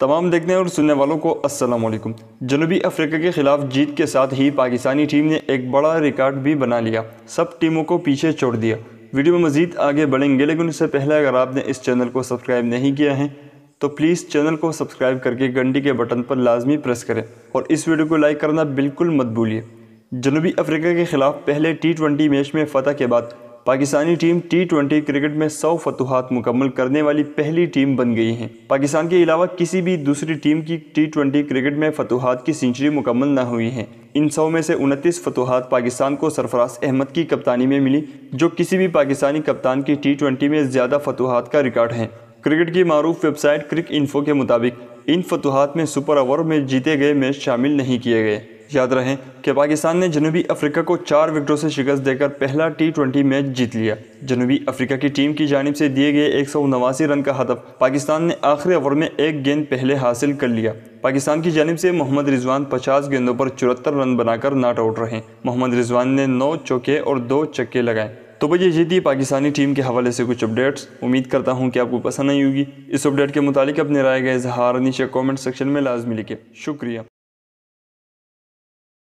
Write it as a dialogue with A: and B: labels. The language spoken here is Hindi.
A: तमाम देखने और सुनने वालों को अस्सलाम वालेकुम जनूबी अफ्रीका के ख़िलाफ़ जीत के साथ ही पाकिस्तानी टीम ने एक बड़ा रिकॉर्ड भी बना लिया सब टीमों को पीछे छोड़ दिया वीडियो में मज़ीद आगे बढ़ेंगे लेकिन उससे पहले अगर आपने इस चैनल को सब्सक्राइब नहीं किया है तो प्लीज़ चैनल को सब्सक्राइब करके घंटी के बटन पर लाजमी प्रेस करें और इस वीडियो को लाइक करना बिल्कुल मत भूलिए जनूबी अफ्रीका के ख़िलाफ़ पहले टी मैच में फ़तह के बाद पाकिस्तानी टीम टी ट्वेंटी क्रिकेट में सौ फतूहत मुकम्मल करने वाली पहली टीम बन गई है पाकिस्तान के अलावा किसी भी दूसरी टीम की टी ट्वेंटी क्रिकेट में फतूहत की सेंचुरी मुकम्मल न हुई है इन सौ में से उनतीस फतूहत पाकिस्तान को सरफराज अहमद की कप्तानी में मिली जो किसी भी पाकिस्तानी कप्तान की टी ट्वेंटी में ज़्यादा फतूहत का रिकॉर्ड है क्रिकेट की मरूफ वेबसाइट क्रिक इन्फो के मुताबिक इन फतूहत में सुपर ओवर में जीते गए मैच शामिल नहीं किए गए याद रहें कि पाकिस्तान ने जनूबी अफ्रीका को चार विकेटों से शिकस्त देकर पहला टी ट्वेंटी मैच जीत लिया जनूबी अफ्रीका की टीम की जानब से दिए गए एक सौ नवासी रन का हदफ पाकिस्तान ने आखिरी ओवर में एक गेंद पहले हासिल कर लिया पाकिस्तान की जानब से मोहम्मद रिजवान 50 गेंदों पर चौहत्तर रन बनाकर नॉट आउट रहे मोहम्मद रिजवान ने नौ चौके और दो चक्के लगाए तो भाई ये थी पाकिस्तानी टीम के हवाले से कुछ अपडेट्स उम्मीद करता हूँ कि आपको पसंद आई होगी इस अपडेट के मुतालिक अपने राय गए इजहार नीचे कमेंट सेक्शन में लाजमी लिखे शुक्रिया